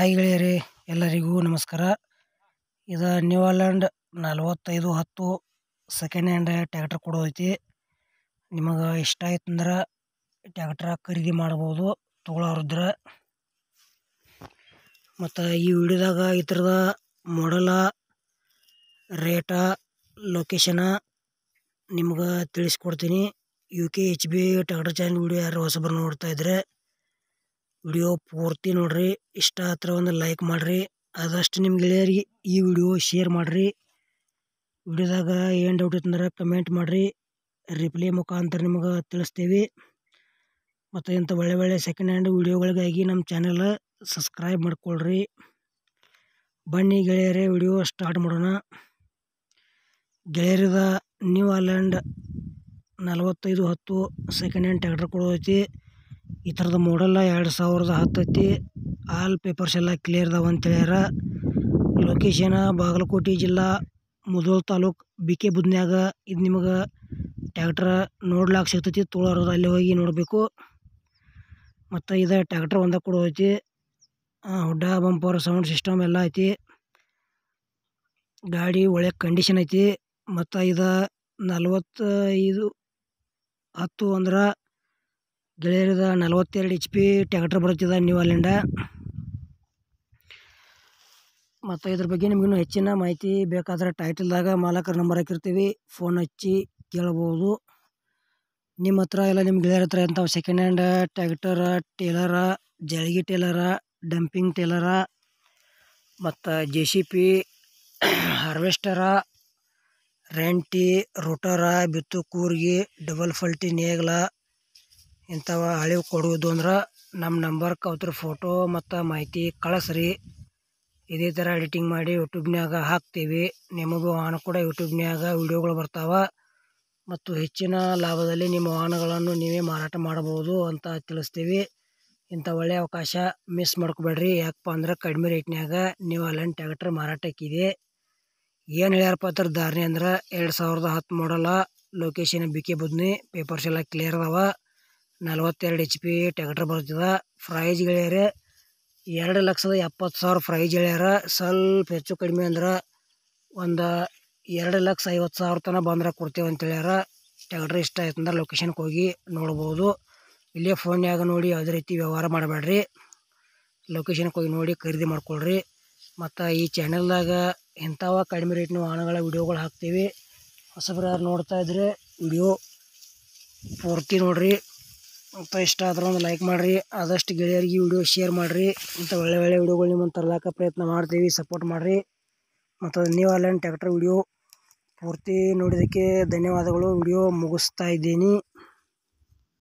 hi ಗೆಳೆಯರೇ ಎಲ್ಲರಿಗೂ ನಮಸ್ಕಾರ ಇದು ಆಲ್ಯಾಂಡ್ ನಲ್ವತ್ತೈದು ಹತ್ತು ಸೆಕೆಂಡ್ ಹ್ಯಾಂಡ್ ಟ್ಯಾಕ್ಟ್ರ್ ಐತಿ ನಿಮಗೆ ಇಷ್ಟ ಆಯ್ತಂದ್ರೆ ಟ್ಯಾಕ್ಟ್ರ ಖರೀದಿ ಮಾಡ್ಬೋದು ತೊಗೊಳೋರಿದ್ರೆ ಮತ್ತು ಈ ವಿಡಿಯೋದಾಗ ಈ ಥರದ ಮಾಡಲ ರೇಟ ಲೊಕೇಶನ ನಿಮ್ಗೆ ತಿಳಿಸ್ಕೊಡ್ತೀನಿ U K H B tractor channel video ಯಾರು ಹೊಸಬ್ರು ನೋಡ್ತಾ ಇದ್ರೆ ವಿಡಿಯೋ ಪೂರ್ತಿ ನೋಡ್ರಿ ಇಷ್ಟ ಹತ್ರ ಒಂದು ಲೈಕ್ ಮಾಡಿರಿ ಆದಷ್ಟು ನಿಮ್ಮ ಗೆಳೆಯರಿಗೆ ಈ ವಿಡಿಯೋ ಶೇರ್ ಮಾಡಿರಿ ವಿಡಿಯೋದಾಗ ಏನು ಡೌಟ್ ಇತ್ತಂದ್ರೆ ಕಮೆಂಟ್ ಮಾಡಿರಿ ರಿಪ್ಲೈ ಮುಖಾಂತರ ನಿಮಗೆ ತಿಳಿಸ್ತೀವಿ ಮತ್ತು ಇಂಥ ಒಳ್ಳೆ ಒಳ್ಳೆ ಸೆಕೆಂಡ್ ಹ್ಯಾಂಡ್ ವಿಡಿಯೋಗಳಿಗಾಗಿ ನಮ್ಮ ಚಾನೆಲ್ ಸಬ್ಸ್ಕ್ರೈಬ್ ಮಾಡ್ಕೊಳ್ರಿ ಬನ್ನಿ ಗೆಳೆಯರೇ ವಿಡಿಯೋ ಸ್ಟಾರ್ಟ್ ಮಾಡೋಣ ಗೆಳೆಯರದ ನ್ಯೂ ಆಲ್ಯಾಂಡ್ ನಲವತ್ತೈದು ಹತ್ತು ಸೆಕೆಂಡ್ ಹ್ಯಾಂಡ್ ಟ್ಯಾಕ್ಟರ್ ಕೊಡೋದೈತಿ ಈ ಥರದ ಮಾಡಲ್ಲ ಎರಡು ಸಾವಿರದ ಹತ್ತೈತಿ ಆಲ್ ಪೇಪರ್ಸ್ ಎಲ್ಲ ಕ್ಲಿಯರ್ ಅದಾವ ಅಂತ ಹೇಳ್ಯಾರ ಲೊಕೇಶನ ಬಾಗಲಕೋಟೆ ಜಿಲ್ಲಾ ಮುಧೋಲ್ ತಾಲೂಕು ಬಿ ಕೆ ಬುದ್ನ್ಯಾಗ ಇದು ನಿಮಗೆ ಟ್ಯಾಕ್ಟ್ರ ನೋಡ್ಲಾಕ ಸಿಗ್ತೈತಿ ತೋಳೋರು ಅಲ್ಲಿ ಹೋಗಿ ನೋಡಬೇಕು ಮತ್ತು ಇದು ಟ್ಯಾಕ್ಟ್ರ್ ಒಂದ ಕೊಡೋ ಐತಿ ಹುಡ್ಡ ಬಂಪರ್ ಸೌಂಡ್ ಸಿಸ್ಟಮ್ ಎಲ್ಲ ಐತಿ ಗಾಡಿ ಒಳ್ಳೆ ಕಂಡೀಷನ್ ಐತಿ ಮತ್ತು ಇದು ನಲ್ವತ್ತೈದು ಹತ್ತು ಅಂದ್ರೆ ಗೆಳೆಯರದ ನಲ್ವತ್ತೆರಡು ಎಚ್ ಪಿ ಟ್ಯಾಕ್ಟರ್ ಬರುತ್ತಿದೆ ನೀವು ಅಲ್ಲಿಂದ ಮತ್ತು ಇದ್ರ ಬಗ್ಗೆ ನಿಮಗಿನ್ನೂ ಹೆಚ್ಚಿನ ಮಾಹಿತಿ ಬೇಕಾದರೆ ಟೈಟಲ್ದಾಗ ಮಾಲಕರ ನಂಬರ್ ಹಾಕಿರ್ತೀವಿ ಫೋನ್ ಹಚ್ಚಿ ಕೇಳ್ಬೋದು ನಿಮ್ಮ ಹತ್ರ ಎಲ್ಲ ನಿಮ್ಮ ಗೆಳೆಯರ ಹತ್ರ ಇಂಥವು ಸೆಕೆಂಡ್ ಹ್ಯಾಂಡ್ ಟ್ಯಾಕ್ಟರ ಟೇಲರ ಜಳಗಿ ಟೇಲರ ಡಂಪಿಂಗ್ ಟೇಲರ ಮತ್ತು ಜೆ ಸಿ ಪಿ ಹಾರ್ವೆಸ್ಟರ ರೆಂಟಿ ರೋಟರ ಬಿತ್ತು ಕೂರ್ಗಿ ಡಬಲ್ ಫಲ್ಟಿ ನೇಗ್ಲ ಇಂಥವ ಅಳಿವು ಕೊಡುವುದು ಅಂದ್ರೆ ನಮ್ಮ ನಂಬರ್ ಅವ್ರ ಫೋಟೋ ಮತ್ತು ಮಾಹಿತಿ ಕಳಿಸ್ರಿ ಇದೇ ಥರ ಎಡಿಟಿಂಗ್ ಮಾಡಿ ಯೂಟ್ಯೂಬ್ನಾಗ ಹಾಕ್ತೀವಿ ನಿಮಗೂ ವಾಹನ ಕೂಡ ಯೂಟ್ಯೂಬ್ನ್ಯಾಗ ವೀಡಿಯೋಗಳು ಬರ್ತಾವೆ ಮತ್ತು ಹೆಚ್ಚಿನ ಲಾಭದಲ್ಲಿ ನಿಮ್ಮ ವಾಹನಗಳನ್ನು ನೀವೇ ಮಾರಾಟ ಮಾಡಬಹುದು ಅಂತ ತಿಳಿಸ್ತೀವಿ ಇಂಥ ಒಳ್ಳೆಯ ಅವಕಾಶ ಮಿಸ್ ಮಾಡ್ಕೋಬೇಡ್ರಿ ಯಾಕಪ್ಪ ಅಂದ್ರೆ ಕಡಿಮೆ ರೇಟ್ನಾಗ ನೀವು ಅಲ್ಲಂಟ್ ಟ್ಯಾಕ್ಟ್ರ್ ಮಾರಾಟಕ್ಕಿದೆ ಏನು ಹೇಳ್ಯಾರಪ್ಪ ಅದ್ರ ಧಾರಣೆ ಅಂದ್ರೆ ಎರಡು ಸಾವಿರದ ಹತ್ತು ಮಾಡಲ್ಲ ಲೊಕೇಶನ್ ಬಿಕೆ ಬುದ್ನಿ ಪೇಪರ್ಸ್ ಎಲ್ಲ ಕ್ಲಿಯರ್ ಅದಾವೆ ನಲ್ವತ್ತೆರಡು ಎಚ್ ಪಿ ಟ್ಯಾಕ್ಟ್ರ್ ಬರ್ತದೆ ಪ್ರೈಜ್ ಗೆಳೆಯರ ಎರಡು ಲಕ್ಷದ ಎಪ್ಪತ್ತು ಸಾವಿರ ಪ್ರೈಜ್ ಹೇಳ್ಯಾರ ಸ್ವಲ್ಪ ಹೆಚ್ಚು ಕಡಿಮೆ ಅಂದ್ರೆ ಒಂದು ಎರಡು ಲಕ್ಷ ಐವತ್ತು ಸಾವಿರ ತನಕ ಬಂದ್ರೆ ಕೊಡ್ತೇವೆ ಅಂತೇಳ್ಯಾರ ಟ್ಯಾಕ್ಟ್ರ್ ಇಷ್ಟ ಆಯ್ತು ಅಂದ್ರೆ ಲೊಕೇಶನ್ಗೆ ಹೋಗಿ ನೋಡ್ಬೋದು ಇಲ್ಲೇ ಫೋನ್ಯಾಗ ನೋಡಿ ಯಾವುದೇ ರೀತಿ ವ್ಯವಹಾರ ಮಾಡಬೇಡ್ರಿ ಲೊಕೇಶನ್ಗೆ ಹೋಗಿ ನೋಡಿ ಖರೀದಿ ಮಾಡ್ಕೊಳ್ರಿ ಮತ್ತು ಈ ಚಾನೆಲ್ದಾಗ ಇಂಥವ ಕಡಿಮೆ ರೇಟ್ನ ವಾಹನಗಳ ವಿಡಿಯೋಗಳು ಹಾಕ್ತೀವಿ ಹೊಸಬ್ರು ಯಾರು ನೋಡ್ತಾ ಇದ್ರೆ ವಿಡಿಯೋ ಪೂರ್ತಿ ನೋಡಿರಿ ಮತ್ತು ಇಷ್ಟ ಆದ್ರೆ ಒಂದು ಲೈಕ್ ಮಾಡಿರಿ ಆದಷ್ಟು ಗೆಳೆಯರಿಗೆ ವಿಡಿಯೋ ಶೇರ್ ಮಾಡಿರಿ ಮತ್ತು ಒಳ್ಳೆ ಒಳ್ಳೆ ವಿಡಿಯೋಗಳು ನಿಮ್ಮನ್ನು ತರಲಾಕ ಪ್ರಯತ್ನ ಮಾಡ್ತೀವಿ ಸಪೋರ್ಟ್ ಮಾಡಿರಿ ಮತ್ತು ನೀವು ಅಲ್ಲೇ ಟ್ಯಾಕ್ಟರ್ ವಿಡಿಯೋ ಪೂರ್ತಿ ನೋಡಿದ್ದಕ್ಕೆ ಧನ್ಯವಾದಗಳು ವಿಡಿಯೋ ಮುಗಿಸ್ತಾ ಇದ್ದೀನಿ